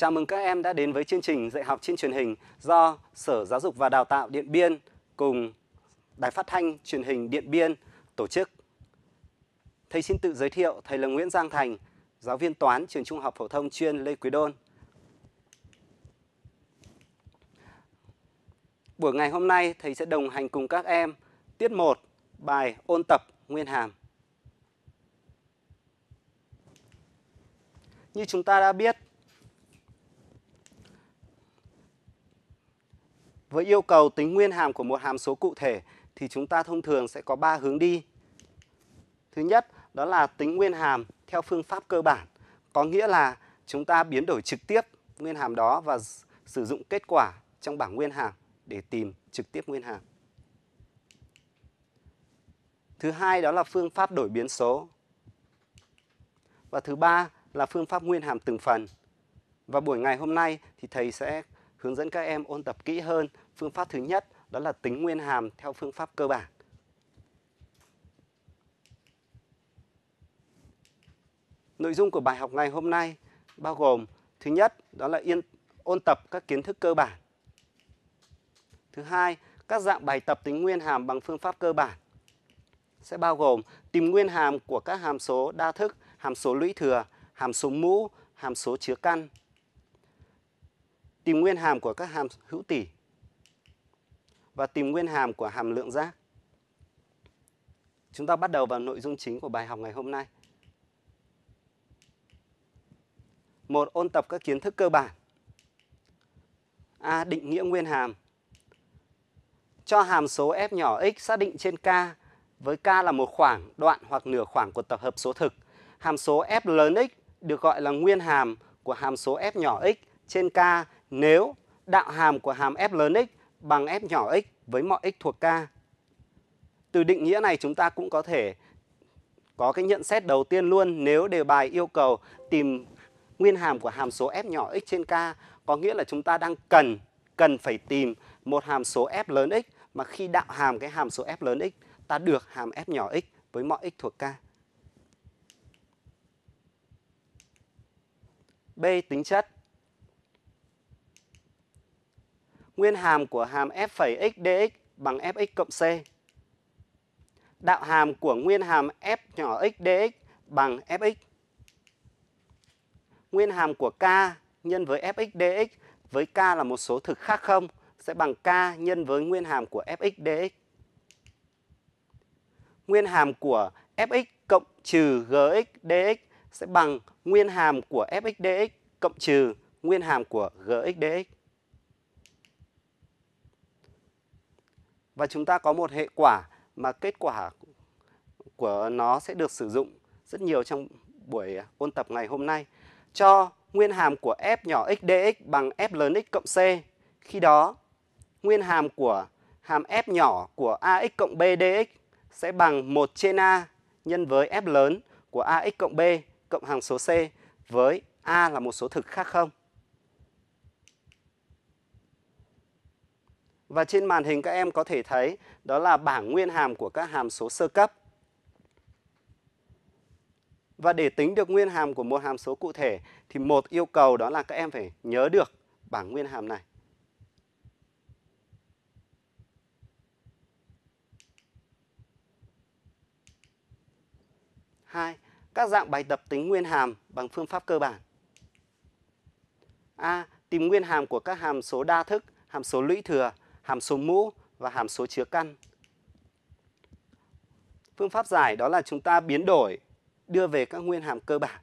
Chào mừng các em đã đến với chương trình dạy học trên truyền hình do Sở Giáo dục và Đào tạo Điện Biên cùng Đài Phát thanh Truyền hình Điện Biên tổ chức. Thầy xin tự giới thiệu, thầy là Nguyễn Giang Thành, giáo viên toán trường Trung học phổ thông chuyên Lê Quý Đôn. Buổi ngày hôm nay thầy sẽ đồng hành cùng các em tiết 1 bài ôn tập nguyên hàm. Như chúng ta đã biết, Với yêu cầu tính nguyên hàm của một hàm số cụ thể thì chúng ta thông thường sẽ có 3 hướng đi. Thứ nhất đó là tính nguyên hàm theo phương pháp cơ bản, có nghĩa là chúng ta biến đổi trực tiếp nguyên hàm đó và sử dụng kết quả trong bảng nguyên hàm để tìm trực tiếp nguyên hàm. Thứ hai đó là phương pháp đổi biến số. Và thứ ba là phương pháp nguyên hàm từng phần. Và buổi ngày hôm nay thì thầy sẽ hướng dẫn các em ôn tập kỹ hơn phương pháp thứ nhất đó là tính nguyên hàm theo phương pháp cơ bản. Nội dung của bài học ngày hôm nay bao gồm thứ nhất đó là yên, ôn tập các kiến thức cơ bản. Thứ hai, các dạng bài tập tính nguyên hàm bằng phương pháp cơ bản sẽ bao gồm tìm nguyên hàm của các hàm số đa thức, hàm số lũy thừa, hàm số mũ, hàm số chứa căn, tìm nguyên hàm của các hàm hữu tỷ và tìm nguyên hàm của hàm lượng giác. Chúng ta bắt đầu vào nội dung chính của bài học ngày hôm nay. Một ôn tập các kiến thức cơ bản. A. À, định nghĩa nguyên hàm. Cho hàm số f nhỏ x xác định trên k với k là một khoảng, đoạn hoặc nửa khoảng của tập hợp số thực. Hàm số f lớn x được gọi là nguyên hàm của hàm số f nhỏ x trên k nếu đạo hàm của hàm f lớn x bằng f nhỏ x với mọi x thuộc k. Từ định nghĩa này chúng ta cũng có thể có cái nhận xét đầu tiên luôn nếu đề bài yêu cầu tìm nguyên hàm của hàm số f nhỏ x trên k có nghĩa là chúng ta đang cần cần phải tìm một hàm số f lớn x mà khi đạo hàm cái hàm số f lớn x ta được hàm f nhỏ x với mọi x thuộc k. B. Tính chất nguyên hàm của hàm f' x dx bằng fx cộng c. Đạo hàm của nguyên hàm f nhỏ x dx bằng fx. Nguyên hàm của k nhân với fx dx với k là một số thực khác không sẽ bằng k nhân với nguyên hàm của fx dx. Nguyên hàm của fx cộng trừ gx dx sẽ bằng nguyên hàm của fx dx cộng trừ nguyên hàm của gx dx. và chúng ta có một hệ quả mà kết quả của nó sẽ được sử dụng rất nhiều trong buổi ôn tập ngày hôm nay cho nguyên hàm của f nhỏ x dx bằng f lớn x cộng c. Khi đó, nguyên hàm của hàm f nhỏ của ax cộng b dx sẽ bằng 1 trên a nhân với f lớn của ax cộng b cộng hàm số c với a là một số thực khác không. Và trên màn hình các em có thể thấy đó là bảng nguyên hàm của các hàm số sơ cấp. Và để tính được nguyên hàm của một hàm số cụ thể thì một yêu cầu đó là các em phải nhớ được bảng nguyên hàm này. Hai, các dạng bài tập tính nguyên hàm bằng phương pháp cơ bản. A. Tìm nguyên hàm của các hàm số đa thức, hàm số lũy thừa, hàm số mũ và hàm số chứa căn. Phương pháp giải đó là chúng ta biến đổi đưa về các nguyên hàm cơ bản.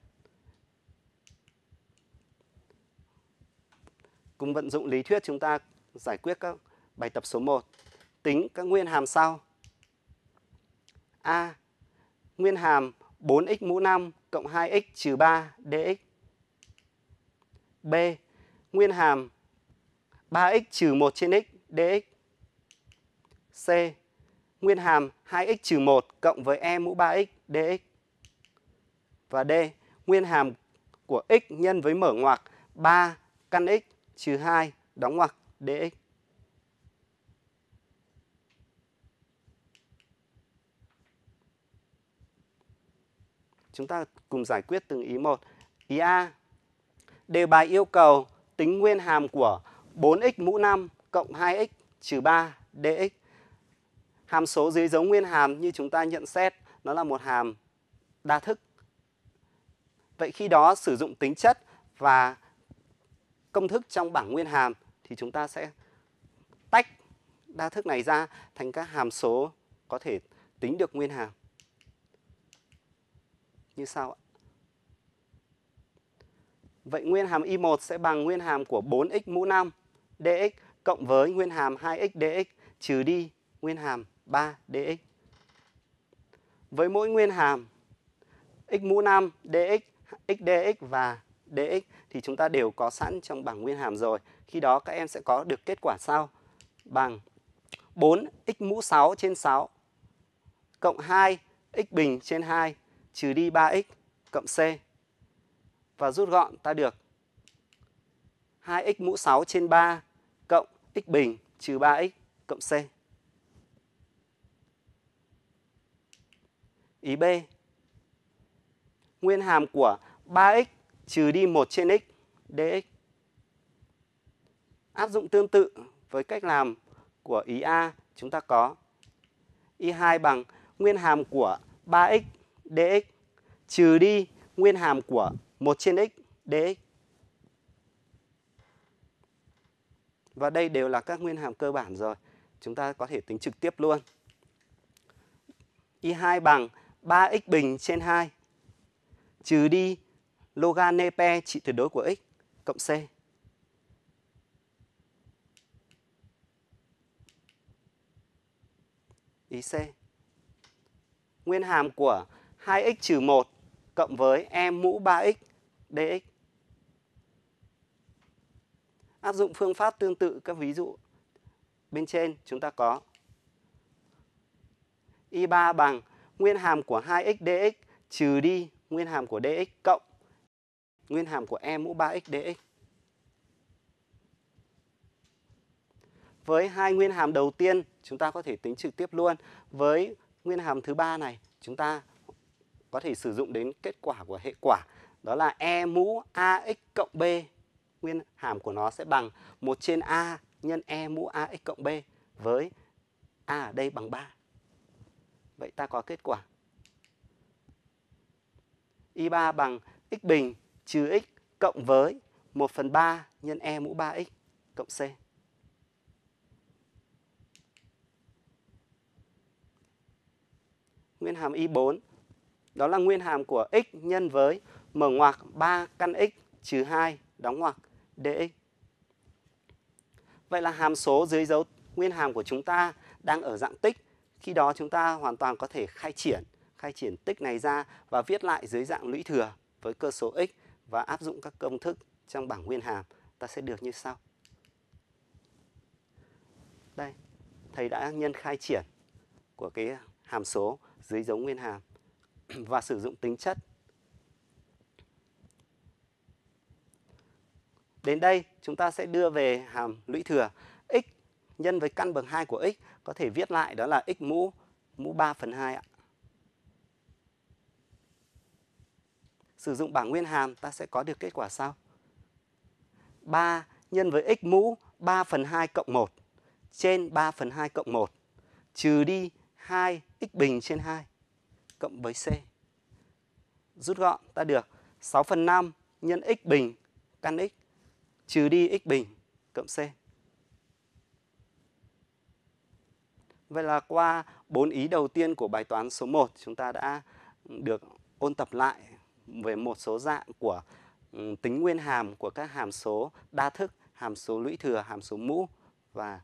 Cùng vận dụng lý thuyết chúng ta giải quyết các bài tập số 1. Tính các nguyên hàm sau. A. Nguyên hàm 4x mũ 5 cộng 2x trừ 3 dx. B. Nguyên hàm 3x trừ 1 trên x dx c nguyên hàm 2x trừ 1 cộng với e mũ 3x dx và d nguyên hàm của x nhân với mở ngoặc 3 căn x trừ 2 đóng ngoặc dx. Chúng ta cùng giải quyết từng ý một. Ý A, đề bài yêu cầu tính nguyên hàm của 4x mũ 5 cộng 2x trừ 3 dx. Hàm số dưới dấu nguyên hàm như chúng ta nhận xét nó là một hàm đa thức. Vậy khi đó sử dụng tính chất và công thức trong bảng nguyên hàm thì chúng ta sẽ tách đa thức này ra thành các hàm số có thể tính được nguyên hàm. Như sau ạ. Vậy nguyên hàm y1 sẽ bằng nguyên hàm của 4x mũ 5 dx cộng với nguyên hàm 2x dx trừ đi nguyên hàm 3 dx. Với mỗi nguyên hàm x mũ 5 dx, x dx và dx thì chúng ta đều có sẵn trong bảng nguyên hàm rồi. Khi đó các em sẽ có được kết quả sau bằng 4x mũ 6 trên 6 cộng 2 x bình trên 2 trừ đi 3x cộng c. Và rút gọn ta được 2x mũ 6 trên 3 cộng tích bình trừ 3x cộng c. Ý B. Nguyên hàm của 3x trừ đi 1 trên x dx. Áp dụng tương tự với cách làm của ý A chúng ta có y2 bằng nguyên hàm của 3x dx trừ đi nguyên hàm của 1 trên x dx. Và đây đều là các nguyên hàm cơ bản rồi. Chúng ta có thể tính trực tiếp luôn. Y2 bằng 3x bình trên 2 trừ đi logan nepe trị tuyệt đối của x cộng c. Ý C. Nguyên hàm của 2x trừ 1 cộng với e mũ 3x dx Áp dụng phương pháp tương tự các ví dụ bên trên chúng ta có y3 bằng nguyên hàm của 2x dx trừ đi nguyên hàm của dx cộng nguyên hàm của e mũ 3x dx. Với hai nguyên hàm đầu tiên chúng ta có thể tính trực tiếp luôn. Với nguyên hàm thứ ba này chúng ta có thể sử dụng đến kết quả của hệ quả đó là e mũ ax cộng b nguyên hàm của nó sẽ bằng 1 trên A nhân E mũ AX cộng B với A ở đây bằng 3. Vậy ta có kết quả. Y3 bằng x bình trừ x cộng với 1 phần 3 nhân E mũ 3x cộng C. Nguyên hàm Y4 đó là nguyên hàm của x nhân với mở ngoặc 3 căn x trừ 2 đóng ngoặc dx. Vậy là hàm số dưới dấu nguyên hàm của chúng ta đang ở dạng tích. Khi đó chúng ta hoàn toàn có thể khai triển, khai triển tích này ra và viết lại dưới dạng lũy thừa với cơ số x và áp dụng các công thức trong bảng nguyên hàm. Ta sẽ được như sau. Đây, thầy đã nhân khai triển của cái hàm số dưới dấu nguyên hàm và sử dụng tính chất Đến đây chúng ta sẽ đưa về hàm lũy thừa x nhân với căn bậc 2 của x có thể viết lại đó là x mũ mũ 3 phần 2 ạ. Sử dụng bảng nguyên hàm ta sẽ có được kết quả sau. 3 nhân với x mũ 3 phần 2 cộng 1 trên 3 phần 2 cộng 1 trừ đi 2 x bình trên 2 cộng với c. Rút gọn ta được 6 phần 5 nhân x bình căn x trừ đi x bình cộng c. Vậy là qua bốn ý đầu tiên của bài toán số 1 chúng ta đã được ôn tập lại về một số dạng của ừ, tính nguyên hàm của các hàm số đa thức, hàm số lũy thừa, hàm số mũ và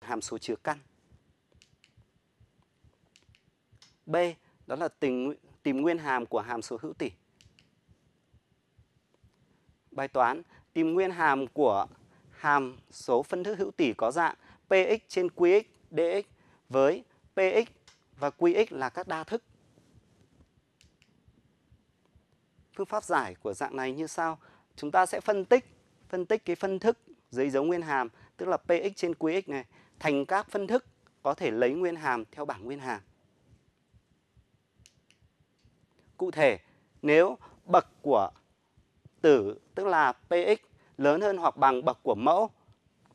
hàm số chứa căn. B đó là tìm tìm nguyên hàm của hàm số hữu tỉ. Bài toán tìm nguyên hàm của hàm số phân thức hữu tỉ có dạng px trên qx dx với px và qx là các đa thức. Phương pháp giải của dạng này như sau. Chúng ta sẽ phân tích phân tích cái phân thức dưới dấu nguyên hàm tức là px trên qx này thành các phân thức có thể lấy nguyên hàm theo bảng nguyên hàm. Cụ thể, nếu bậc của tử tức là px lớn hơn hoặc bằng bậc của mẫu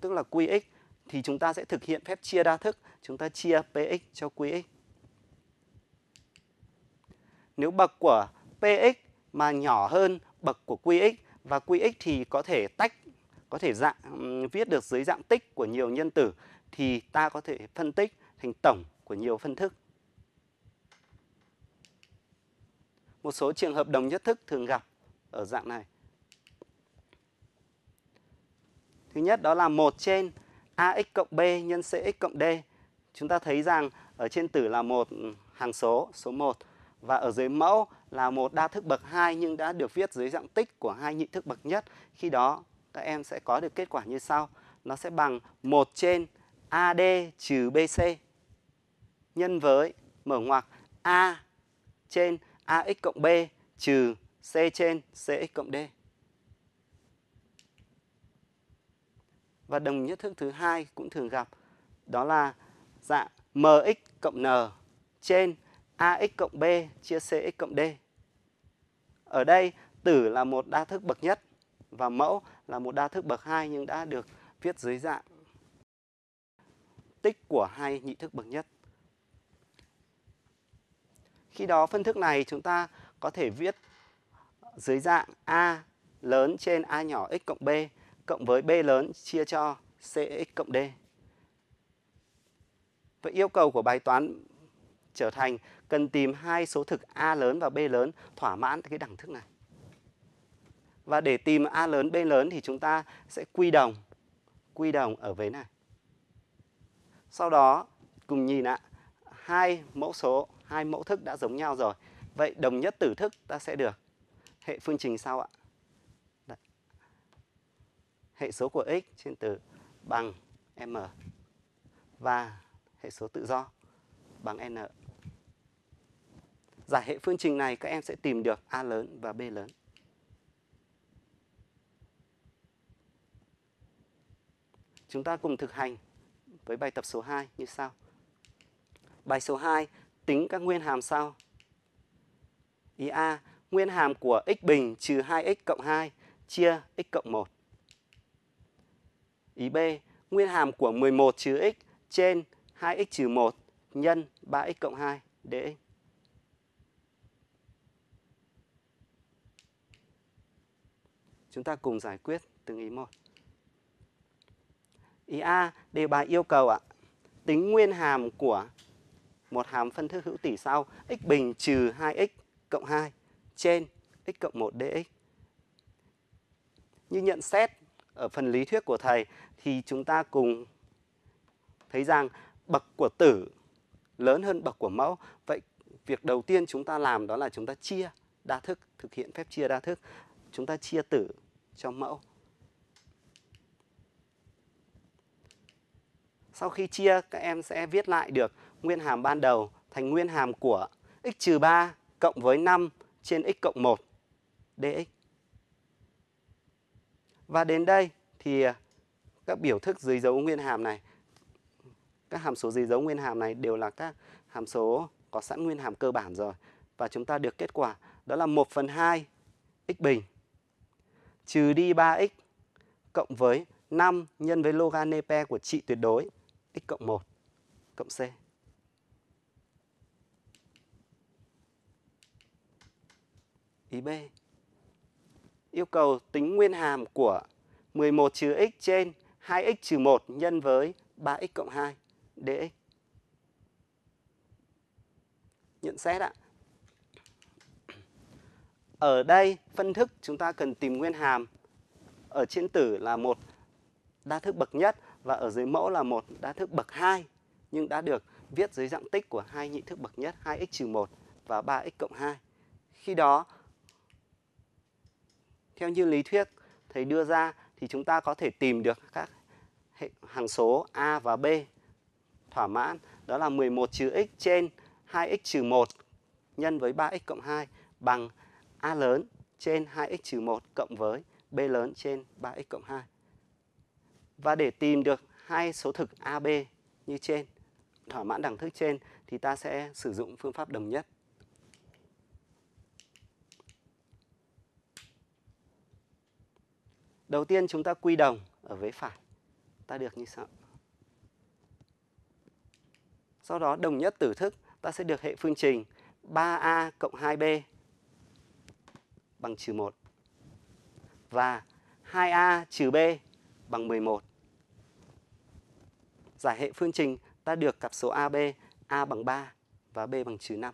tức là qx thì chúng ta sẽ thực hiện phép chia đa thức, chúng ta chia px cho qx. Nếu bậc của px mà nhỏ hơn bậc của qx và qx thì có thể tách có thể dạng viết được dưới dạng tích của nhiều nhân tử thì ta có thể phân tích thành tổng của nhiều phân thức. Một số trường hợp đồng nhất thức thường gặp ở dạng này. Thứ nhất đó là 1 trên AX cộng B nhân CX cộng D. Chúng ta thấy rằng ở trên tử là một ừ, hàng số, số 1 và ở dưới mẫu là một đa thức bậc 2 nhưng đã được viết dưới dạng tích của hai nhị thức bậc nhất. Khi đó các em sẽ có được kết quả như sau. Nó sẽ bằng 1 trên AD trừ BC nhân với mở ngoặc A trên AX cộng B trừ C trên CX cộng D. và đồng nhất thức thứ hai cũng thường gặp đó là dạng mx cộng n trên ax cộng b chia cx cộng d. Ở đây tử là một đa thức bậc nhất và mẫu là một đa thức bậc hai nhưng đã được viết dưới dạng tích của hai nhị thức bậc nhất. Khi đó phân thức này chúng ta có thể viết dưới dạng a lớn trên a nhỏ x cộng b cộng với B lớn chia cho CX cộng D. Vậy yêu cầu của bài toán trở thành cần tìm hai số thực A lớn và B lớn thỏa mãn cái đẳng thức này. Và để tìm A lớn B lớn thì chúng ta sẽ quy đồng, quy đồng ở vế này. Sau đó cùng nhìn ạ, hai mẫu số, hai mẫu thức đã giống nhau rồi. Vậy đồng nhất tử thức ta sẽ được hệ phương trình sau ạ hệ số của x trên từ bằng m và hệ số tự do bằng n. Giải hệ phương trình này các em sẽ tìm được a lớn và b lớn. Chúng ta cùng thực hành với bài tập số 2 như sau. Bài số 2 tính các nguyên hàm sau. Ý A, nguyên hàm của x bình trừ 2x cộng 2 chia x cộng 1. Ý B, nguyên hàm của 11 trừ x trên 2x trừ 1 nhân 3x cộng 2 dx. Chúng ta cùng giải quyết từng ý một. Ý A, đề bài yêu cầu ạ. Tính nguyên hàm của một hàm phân thức hữu tỉ sau x bình trừ 2x cộng 2 trên x cộng 1 dx. Như nhận xét ở phần lý thuyết của thầy thì chúng ta cùng thấy rằng bậc của tử lớn hơn bậc của mẫu. Vậy việc đầu tiên chúng ta làm đó là chúng ta chia đa thức, thực hiện phép chia đa thức. Chúng ta chia tử cho mẫu. Sau khi chia, các em sẽ viết lại được nguyên hàm ban đầu thành nguyên hàm của x trừ 3 cộng với 5 trên x cộng 1 dx. Và đến đây thì à, các biểu thức dưới dấu nguyên hàm này, các hàm số dưới dấu nguyên hàm này đều là các hàm số có sẵn nguyên hàm cơ bản rồi. Và chúng ta được kết quả đó là 1 phần 2 x bình trừ đi 3x cộng với 5 nhân với logan Nepe của trị tuyệt đối x cộng 1 cộng C. Ý B yêu cầu tính nguyên hàm của 11 trừ x trên 2x trừ 1 nhân với 3x cộng 2 dx. Nhận xét ạ. Ở đây phân thức chúng ta cần tìm nguyên hàm ở trên tử là một đa thức bậc nhất và ở dưới mẫu là một đa thức bậc 2 nhưng đã được viết dưới dạng tích của hai nhị thức bậc nhất 2x-1 trừ và 3x cộng 2. Khi đó theo như lý thuyết thầy đưa ra thì chúng ta có thể tìm được các hệ hằng số a và b thỏa mãn đó là 11 trừ x trên 2x trừ 1 nhân với 3x cộng 2 bằng a lớn trên 2x trừ 1 cộng với b lớn trên 3x cộng 2. Và để tìm được hai số thực AB như trên, thỏa mãn đẳng thức trên thì ta sẽ sử dụng phương pháp đồng nhất. Đầu tiên chúng ta quy đồng ở vế phải. Ta được như sau. Sau đó đồng nhất tử thức, ta sẽ được hệ phương trình 3A cộng 2B bằng trừ 1 và 2A trừ B bằng 11. Giải hệ phương trình ta được cặp số AB, A bằng 3 và B bằng trừ 5.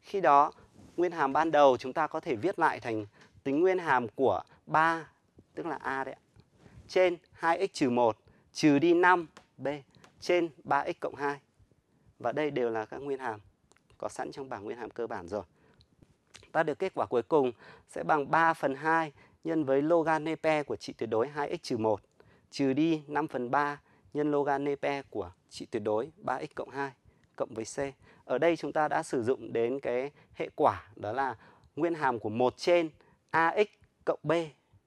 Khi đó, nguyên hàm ban đầu chúng ta có thể viết lại thành tính nguyên hàm của 3 tức là A đấy ạ. Trên 2x trừ 1 trừ đi 5B trên 3x cộng 2. Và đây đều là các nguyên hàm có sẵn trong bảng nguyên hàm cơ bản rồi. Ta được kết quả cuối cùng sẽ bằng 3 phần 2 nhân với logan Nepe của trị tuyệt đối 2x trừ 1 trừ đi 5 phần 3 nhân logan Nepe của trị tuyệt đối 3x cộng 2 cộng với C. Ở đây chúng ta đã sử dụng đến cái hệ quả đó là nguyên hàm của một trên ax cộng b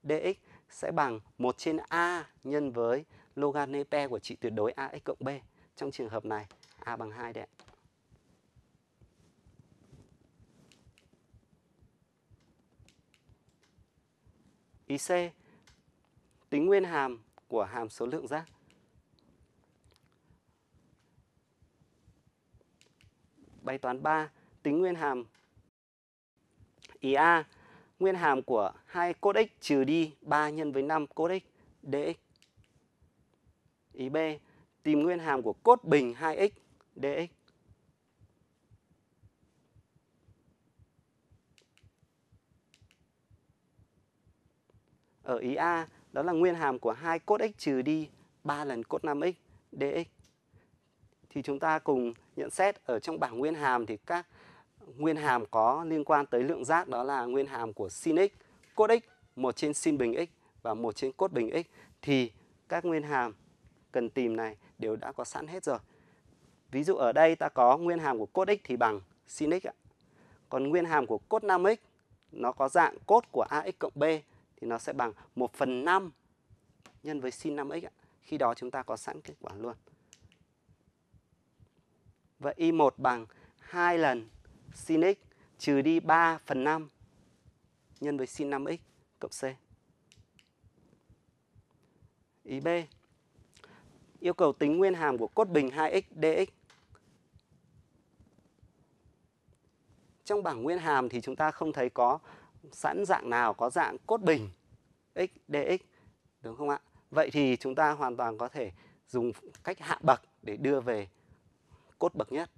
dx sẽ bằng 1 trên a nhân với logarithm p của trị tuyệt đối ax cộng b. Trong trường hợp này a bằng 2 đấy ạ. Ý C tính nguyên hàm của hàm số lượng giác. Bài toán 3 tính nguyên hàm a nguyên hàm của hai cos x trừ đi 3 nhân với 5 cos x dx. Ý B, tìm nguyên hàm của cos bình 2x dx. Ở ý A, đó là nguyên hàm của hai cos x trừ đi 3 lần cos 5x dx. Thì chúng ta cùng nhận xét ở trong bảng nguyên hàm thì các nguyên hàm có liên quan tới lượng rác đó là nguyên hàm của sin x, cos x, một trên sin bình x và một trên cos bình x thì các nguyên hàm cần tìm này đều đã có sẵn hết rồi. Ví dụ ở đây ta có nguyên hàm của cos x thì bằng sin x ạ. Còn nguyên hàm của cos 5x nó có dạng cos của ax cộng b thì nó sẽ bằng 1 phần 5 nhân với sin 5x ạ. Khi đó chúng ta có sẵn kết quả luôn. Vậy y1 bằng 2 lần sin x trừ đi 3 phần 5 nhân với sin 5x cộng C. Ý B. Yêu cầu tính nguyên hàm của cốt bình 2x dx. Trong bảng nguyên hàm thì chúng ta không thấy có sẵn dạng nào có dạng cốt bình x dx đúng không ạ? Vậy thì chúng ta hoàn toàn có thể dùng cách hạ bậc để đưa về cốt bậc nhất.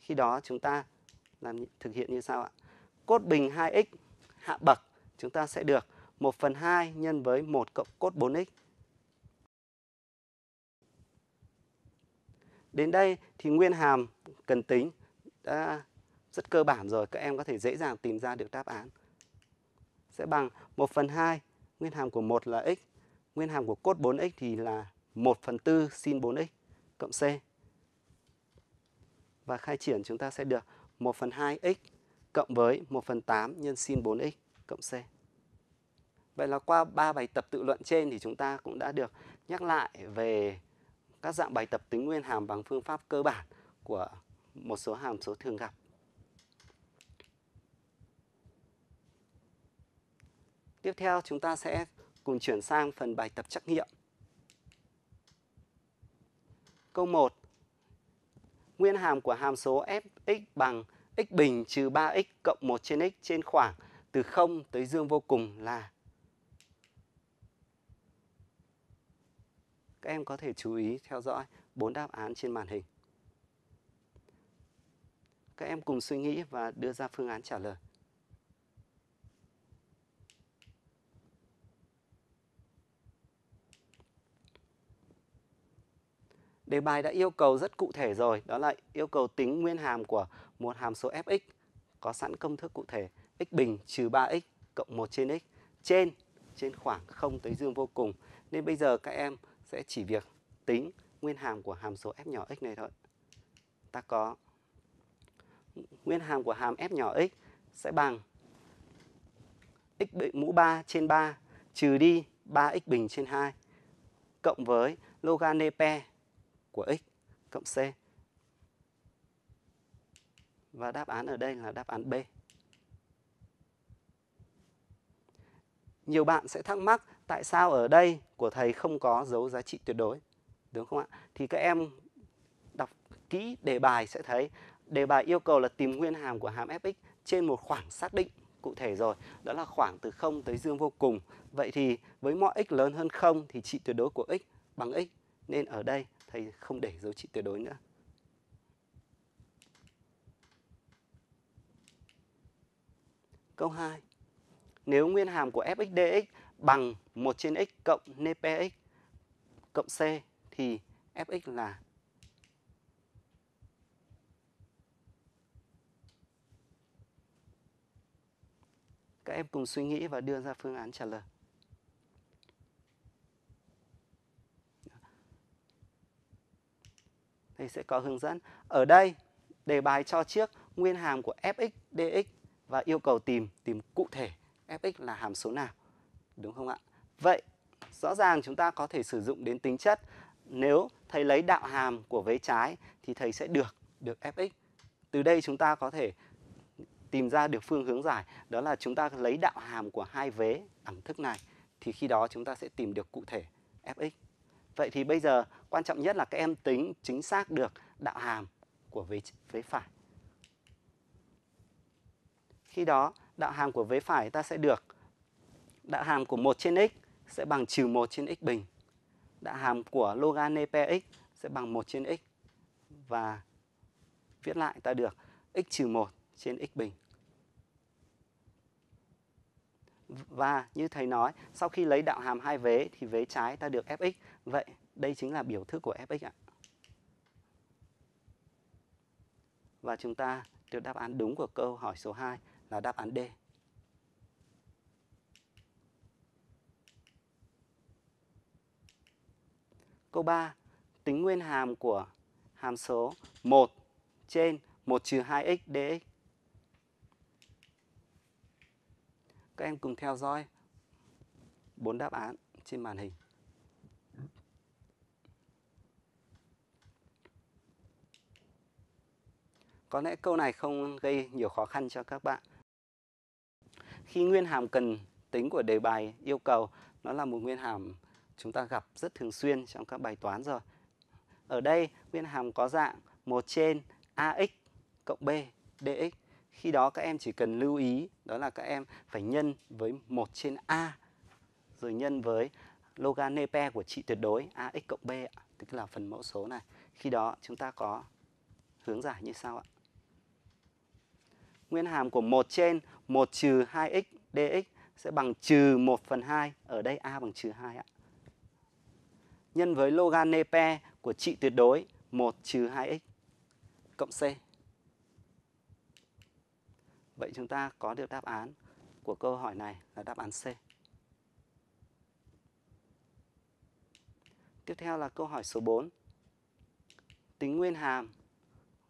Khi đó chúng ta làm thực hiện như sau ạ. Cốt bình 2x hạ bậc chúng ta sẽ được 1 phần 2 nhân với 1 cộng cốt 4x. Đến đây thì nguyên hàm cần tính đã rất cơ bản rồi. Các em có thể dễ dàng tìm ra được đáp án. Sẽ bằng 1 phần 2, nguyên hàm của 1 là x. Nguyên hàm của cốt 4x thì là 1 phần 4 sin 4x cộng c. Và khai triển chúng ta sẽ được 1 phần 2x cộng với 1 phần 8 nhân sin 4x cộng c. Vậy là qua 3 bài tập tự luận trên thì chúng ta cũng đã được nhắc lại về các dạng bài tập tính nguyên hàm bằng phương pháp cơ bản của một số hàm số thường gặp. Tiếp theo chúng ta sẽ cùng chuyển sang phần bài tập trắc nghiệm. Câu 1 nguyên hàm của hàm số fx bằng x bình trừ 3x cộng 1 trên x trên khoảng từ 0 tới dương vô cùng là Các em có thể chú ý theo dõi bốn đáp án trên màn hình. Các em cùng suy nghĩ và đưa ra phương án trả lời. Đề bài đã yêu cầu rất cụ thể rồi, đó là yêu cầu tính nguyên hàm của một hàm số fx có sẵn công thức cụ thể x bình trừ 3x cộng 1 trên x trên trên khoảng 0 tới dương vô cùng. Nên bây giờ các em sẽ chỉ việc tính nguyên hàm của hàm số f nhỏ x này thôi. Ta có nguyên hàm của hàm f nhỏ x sẽ bằng x mũ 3 trên 3 trừ đi 3x bình trên 2 cộng với logan nepe của x cộng c. Và đáp án ở đây là đáp án B. Nhiều bạn sẽ thắc mắc tại sao ở đây của thầy không có dấu giá trị tuyệt đối. Đúng không ạ? Thì các em đọc kỹ đề bài sẽ thấy đề bài yêu cầu là tìm nguyên hàm của hàm fx trên một khoảng xác định cụ thể rồi, đó là khoảng từ 0 tới dương vô cùng. Vậy thì với mọi x lớn hơn 0 thì trị tuyệt đối của x bằng x. Nên ở đây thầy không để dấu trị tuyệt đối nữa Câu 2 Nếu nguyên hàm của fxdx bằng 1 trên x cộng npx cộng c thì fx là Các em cùng suy nghĩ và đưa ra phương án trả lời. thầy sẽ có hướng dẫn. Ở đây đề bài cho chiếc nguyên hàm của fx dx và yêu cầu tìm tìm cụ thể fx là hàm số nào. Đúng không ạ? Vậy rõ ràng chúng ta có thể sử dụng đến tính chất nếu thầy lấy đạo hàm của vế trái thì thầy sẽ được được fx. Từ đây chúng ta có thể tìm ra được phương hướng giải đó là chúng ta lấy đạo hàm của hai vế ẩm thức này thì khi đó chúng ta sẽ tìm được cụ thể fx. Vậy thì bây giờ quan trọng nhất là các em tính chính xác được đạo hàm của vế, vế phải. Khi đó đạo hàm của vế phải ta sẽ được đạo hàm của 1 trên x sẽ bằng trừ 1 trên x bình. Đạo hàm của logan x sẽ bằng 1 trên x và viết lại ta được x trừ 1 trên x bình. Và như thầy nói, sau khi lấy đạo hàm hai vế thì vế trái ta được fx Vậy đây chính là biểu thức của Fx ạ. Và chúng ta được đáp án đúng của câu hỏi số 2 là đáp án D. Câu 3. Tính nguyên hàm của hàm số 1 trên 1 trừ 2x dx. Các em cùng theo dõi bốn đáp án trên màn hình. Có lẽ câu này không gây nhiều khó khăn cho các bạn. Khi nguyên hàm cần tính của đề bài yêu cầu, nó là một nguyên hàm chúng ta gặp rất thường xuyên trong các bài toán rồi. Ở đây nguyên hàm có dạng 1 trên ax cộng b dx. Khi đó các em chỉ cần lưu ý đó là các em phải nhân với 1 trên a rồi nhân với logan nepe của trị tuyệt đối ax cộng b tức là phần mẫu số này. Khi đó chúng ta có hướng giải như sau ạ nguyên hàm của 1 trên 1 trừ 2x dx sẽ bằng trừ 1 phần 2. Ở đây a bằng trừ 2 ạ. Nhân với logan Nepe của trị tuyệt đối 1 trừ 2x cộng c. Vậy chúng ta có được đáp án của câu hỏi này là đáp án C. Tiếp theo là câu hỏi số 4. Tính nguyên hàm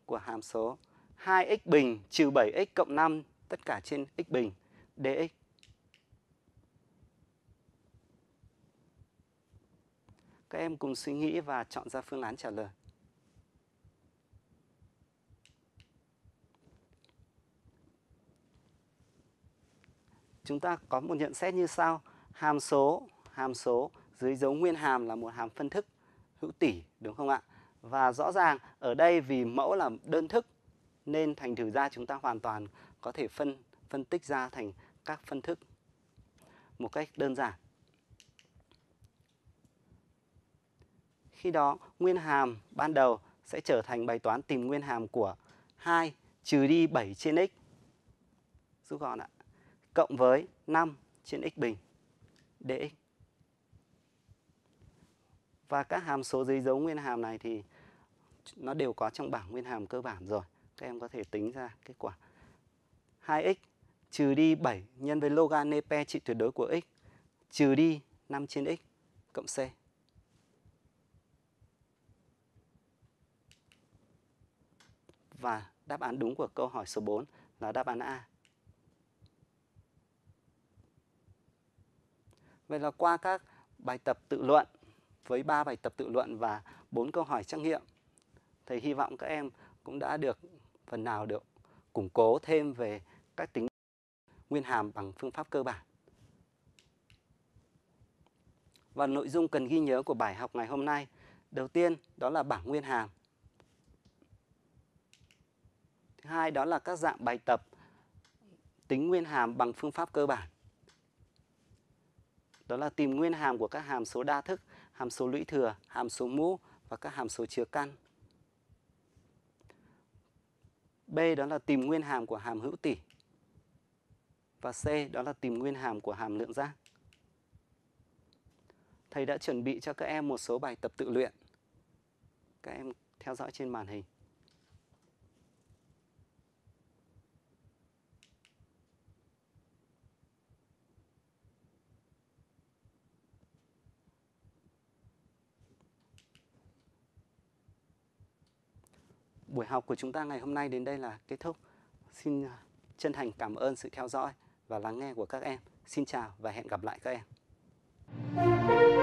của hàm số 2x bình trừ 7x cộng 5 tất cả trên x bình dx. Các em cùng suy nghĩ và chọn ra phương án trả lời. Chúng ta có một nhận xét như sau: hàm số, hàm số dưới dấu nguyên hàm là một hàm phân thức hữu tỉ đúng không ạ? Và rõ ràng ở đây vì mẫu là đơn thức nên thành thử ra chúng ta hoàn toàn có thể phân phân tích ra thành các phân thức một cách đơn giản. Khi đó, nguyên hàm ban đầu sẽ trở thành bài toán tìm nguyên hàm của 2 trừ đi 7 trên x rút gọn ạ, cộng với 5 trên x bình dx. Và các hàm số dưới dấu nguyên hàm này thì nó đều có trong bảng nguyên hàm cơ bản rồi các em có thể tính ra kết quả 2x trừ đi 7 nhân với logan nepe trị tuyệt đối của x trừ đi 5 trên x cộng c. Và đáp án đúng của câu hỏi số 4 là đáp án A. Vậy là qua các bài tập tự luận với 3 bài tập tự luận và 4 câu hỏi trắc nghiệm, thầy hy vọng các em cũng đã được phần nào được củng cố thêm về các tính nguyên hàm bằng phương pháp cơ bản. Và nội dung cần ghi nhớ của bài học ngày hôm nay, đầu tiên đó là bảng nguyên hàm. Thứ hai đó là các dạng bài tập tính nguyên hàm bằng phương pháp cơ bản. Đó là tìm nguyên hàm của các hàm số đa thức, hàm số lũy thừa, hàm số mũ và các hàm số chứa căn B đó là tìm nguyên hàm của hàm hữu tỉ. Và C đó là tìm nguyên hàm của hàm lượng giác. Thầy đã chuẩn bị cho các em một số bài tập tự luyện. Các em theo dõi trên màn hình. buổi học của chúng ta ngày hôm nay đến đây là kết thúc. Xin à, chân thành cảm ơn sự theo dõi và lắng nghe của các em. Xin chào và hẹn gặp lại các em.